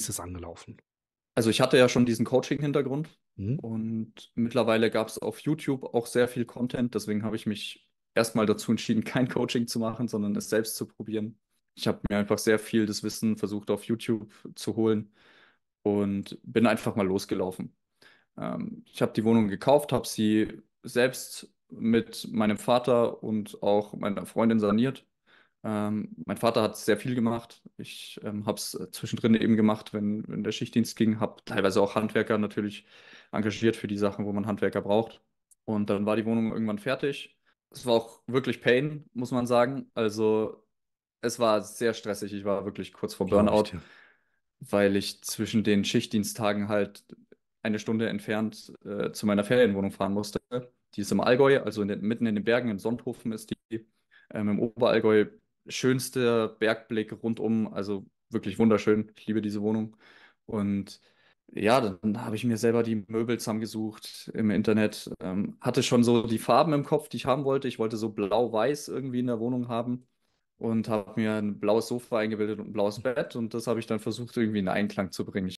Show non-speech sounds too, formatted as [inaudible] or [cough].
ist es angelaufen? Also ich hatte ja schon diesen Coaching-Hintergrund mhm. und mittlerweile gab es auf YouTube auch sehr viel Content. Deswegen habe ich mich erstmal dazu entschieden, [laughs] kein Coaching zu machen, sondern es selbst zu probieren. Ich habe mir einfach sehr viel das Wissen versucht auf YouTube zu holen und bin einfach mal losgelaufen. Ähm, ich habe die Wohnung gekauft, habe sie selbst mit meinem Vater und auch meiner Freundin saniert ähm, mein Vater hat sehr viel gemacht. Ich ähm, habe es äh, zwischendrin eben gemacht, wenn, wenn der Schichtdienst ging. Habe teilweise auch Handwerker natürlich engagiert für die Sachen, wo man Handwerker braucht. Und dann war die Wohnung irgendwann fertig. Es war auch wirklich Pain, muss man sagen. Also es war sehr stressig. Ich war wirklich kurz vor Burnout, ich, ja. weil ich zwischen den Schichtdiensttagen halt eine Stunde entfernt äh, zu meiner Ferienwohnung fahren musste. Die ist im Allgäu, also in den, mitten in den Bergen, in Sonthofen ist die. Ähm, Im Oberallgäu schönster Bergblick rundum, also wirklich wunderschön. Ich liebe diese Wohnung. Und ja, dann habe ich mir selber die Möbel zusammengesucht im Internet. Ähm, hatte schon so die Farben im Kopf, die ich haben wollte. Ich wollte so blau-weiß irgendwie in der Wohnung haben und habe mir ein blaues Sofa eingebildet und ein blaues Bett. Und das habe ich dann versucht, irgendwie in Einklang zu bringen. Ich